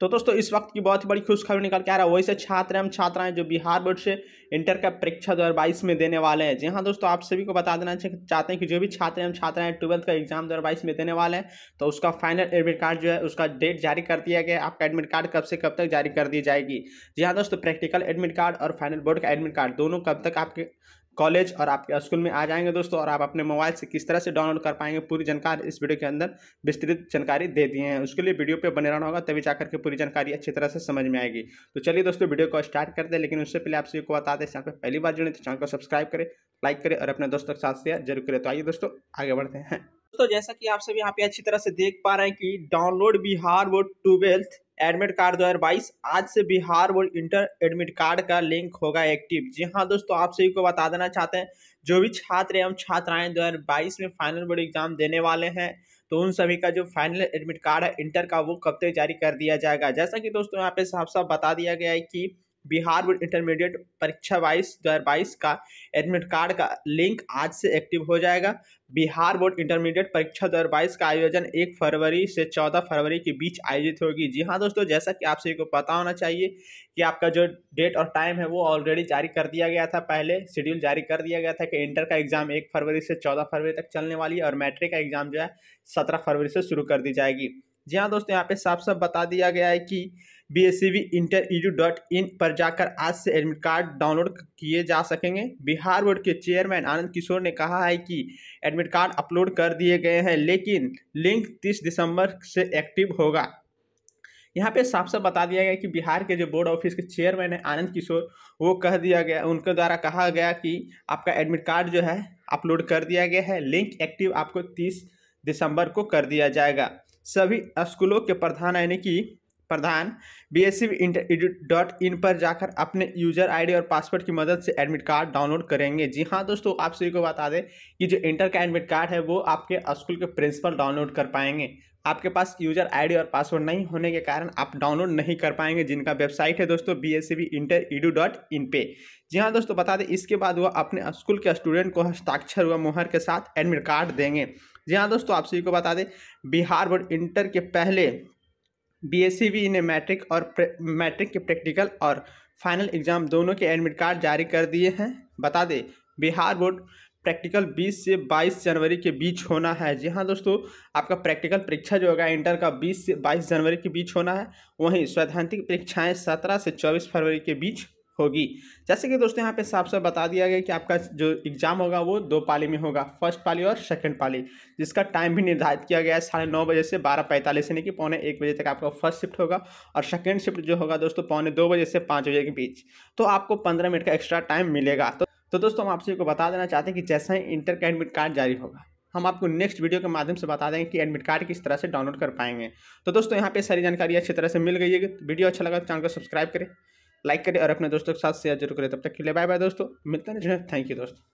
तो दोस्तों इस वक्त की बहुत ही बड़ी खुशखबरी निकल के आ रहा है वैसे छात्र एवं छात्राएं जो बिहार बोर्ड से इंटर का परीक्षा दो में देने वाले हैं जी हाँ दोस्तों आप सभी को बता देना चाहते हैं कि जो भी छात्र एवं छात्राएं ट्वेल्थ का एग्जाम दो में देने वाले हैं तो उसका फाइनल एडमिट कार्ड जो है उसका डेट जारी कर दिया गया आपका एडमिट कार्ड कब से कब तक जारी कर दी जाएगी जी हाँ दोस्तों प्रैक्टिकल एडमिट कार्ड और फाइनल बोर्ड का एडमिट कार्ड दोनों कब तक आपके कॉलेज और आपके स्कूल में आ जाएंगे दोस्तों और आप अपने मोबाइल से किस तरह से डाउनलोड कर पाएंगे पूरी जानकारी इस वीडियो के अंदर विस्तृत जानकारी दे दिए हैं उसके लिए वीडियो पे बने रहना होगा तभी जाकर के पूरी जानकारी अच्छी तरह से समझ में आएगी तो चलिए दोस्तों वीडियो को स्टार्ट करते हैं लेकिन उससे पहले आपसे सभी को बता दें चैनल पर पहली बार जुड़े तो चैनल को सब्सक्राइब करें लाइक करें और अपने दोस्तों के साथ शेयर जरूर करें तो आइए दोस्तों आगे बढ़ते हैं दोस्तों जैसा कि आप सभी यहाँ पे अच्छी तरह से देख पा रहे हैं कि डाउनलोड बिहार वो ट्वेल्थ एडमिट कार्ड दो आज से Bihar board inter admit card का लिंक होगा एक्टिव जी हाँ दोस्तों आप सभी को बता देना चाहते हैं जो भी छात्र एवं छात्राएं दो में फाइनल बोर्ड एग्जाम देने वाले हैं तो उन सभी का जो फाइनल एडमिट कार्ड है इंटर का वो कब तक जारी कर दिया जाएगा जैसा कि दोस्तों यहाँ पे साफ साफ बता दिया गया है कि बिहार बोर्ड इंटरमीडिएट परीक्षा बाईस दो हज़ार बाईस का एडमिट कार्ड का लिंक आज से एक्टिव हो जाएगा बिहार बोर्ड इंटरमीडिएट परीक्षा दो हज़ार बाईस का आयोजन एक फरवरी से चौदह फरवरी के बीच आयोजित होगी जी हाँ दोस्तों जैसा कि आप सभी को पता होना चाहिए कि आपका जो डेट और टाइम है वो ऑलरेडी जारी कर दिया गया था पहले शेड्यूल जारी कर दिया गया था कि इंटर का एग्ज़ाम एक फरवरी से चौदह फरवरी तक चलने वाली है और मैट्रिक का एग्ज़ाम जो है सत्रह फरवरी से शुरू कर दी जाएगी जी हाँ दोस्तों यहाँ पे साफ साफ बता दिया गया है कि B S C B inter U dot in पर जाकर आज से एडमिट कार्ड डाउनलोड किए जा सकेंगे बिहार बोर्ड के चेयरमैन आनंद किशोर ने कहा है कि एडमिट कार्ड अपलोड कर दिए गए हैं लेकिन लिंक तीस दिसंबर से एक्टिव होगा यहाँ पे साफ साफ बता दिया गया कि बिहार के जो बोर्ड ऑफिस के चेयरमैन है आनंद किशोर वो कह दिया गया उनके द्वारा कहा गया कि आपका एडमिट कार्ड जो है अपलोड कर दिया गया है लिंक एक्टिव आपको तीस दिसंबर को कर दिया जाएगा सभी स्कूलों के प्रधान यानी कि प्रधान बी एस डॉट इन पर जाकर अपने यूजर आईडी और पासवर्ड की मदद से एडमिट कार्ड डाउनलोड करेंगे जी हाँ दोस्तों आप सभी को बता दें कि जो इंटर का एडमिट कार्ड है वो आपके स्कूल के प्रिंसिपल डाउनलोड कर पाएंगे आपके पास यूजर आईडी और पासवर्ड नहीं होने के कारण आप डाउनलोड नहीं कर पाएंगे जिनका वेबसाइट है दोस्तों B S inter dot in पे जी हाँ दोस्तों बता दें इसके बाद वह अपने स्कूल के स्टूडेंट को हस्ताक्षर व मुहर के साथ एडमिट कार्ड देंगे जी हाँ दोस्तों आप सभी को बता दें बिहार बोर्ड इंटर के पहले बीएससी भी इन्हें मैट्रिक और मैट्रिक के प्रैक्टिकल और फाइनल एग्जाम दोनों के एडमिट कार्ड जारी कर दिए हैं बता दें बिहार बोर्ड प्रैक्टिकल 20 से 22 जनवरी के बीच होना है जी हाँ दोस्तों आपका प्रैक्टिकल परीक्षा जो होगा इंटर का 20 से 22 जनवरी के बीच होना है वहीं सैद्धांतिक परीक्षाएं 17 से 24 फरवरी के बीच होगी जैसे कि दोस्तों यहाँ पे साफ साफ बता दिया गया कि आपका जो एग्ज़ाम होगा वो दो पाली में होगा फर्स्ट पाली और सेकंड पाली जिसका टाइम भी निर्धारित किया गया है साढ़े नौ बजे से बारह पैंतालीस यानी कि पौने एक बजे तक आपका फर्स्ट शिफ्ट होगा और सेकेंड शिफ्ट जो होगा दोस्तों पौने दो बजे से पाँच बजे के बीच तो आपको पंद्रह मिनट का एक्स्ट्रा टाइम मिलेगा तो तो दोस्तों हम आपसे को बता देना चाहते हैं कि जैसा ही इंटर का एडमिट कार्ड जारी होगा हम आपको नेक्स्ट वीडियो के माध्यम से बता देंगे कि एडमिट कार्ड किस तरह से डाउनलोड कर पाएंगे तो दोस्तों यहाँ पर सारी जानकारी अच्छी तरह से मिल गई है वीडियो अच्छा लगा तो चैनल को सब्सक्राइब करें लाइक करें और अपने दोस्तों के साथ शेयर जरूर करें तब तक के लिए बाय बाय दोस्तों मिलते हैं थैंक यू दोस्तों